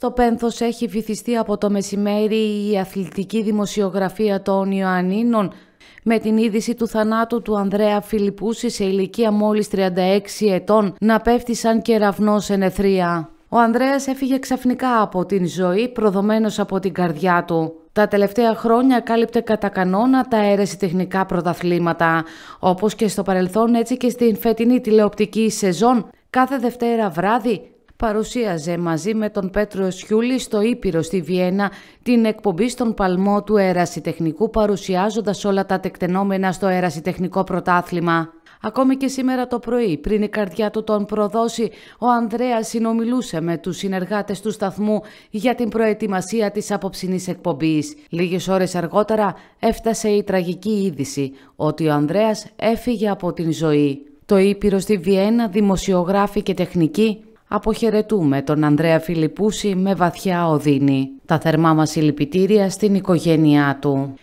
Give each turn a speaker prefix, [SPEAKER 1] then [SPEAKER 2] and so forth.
[SPEAKER 1] Το πένθος έχει βυθιστεί από το μεσημέρι η αθλητική δημοσιογραφία των Ιωαννίνων με την είδηση του θανάτου του Ανδρέα Φιλιππούση σε ηλικία μόλις 36 ετών να πέφτει σαν σε νεθρία. Ο Ανδρέας έφυγε ξαφνικά από την ζωή προδομένος από την καρδιά του. Τα τελευταία χρόνια κάλυπτε κατά κανόνα τα αίρεση τεχνικά πρωταθλήματα. Όπως και στο παρελθόν έτσι και στην φετινή τηλεοπτική σεζόν κάθε Δευτέρα βράδυ παρουσίαζε μαζί με τον Πέτρο Σιούλη στο Ήπειρο στη Βιέννα την εκπομπή στον παλμό του αερασιτεχνικού παρουσιάζοντας όλα τα τεκτενόμενα στο αερασιτεχνικό πρωτάθλημα. Ακόμη και σήμερα το πρωί, πριν η καρδιά του τον προδώσει, ο Ανδρέας συνομιλούσε με τους συνεργάτες του σταθμού για την προετοιμασία της απόψινής εκπομπής. Λίγες ώρες αργότερα έφτασε η τραγική είδηση ότι ο Ανδρέας έφυγε από την ζωή. Το Ήπειρο στη Βιέννα, δημοσιογράφοι και τεχνικοί αποχαιρετούμε τον Ανδρέα Φιλιππούση με βαθιά οδύνη. Τα θερμά μας συλληπιτήρια στην οικογένειά του.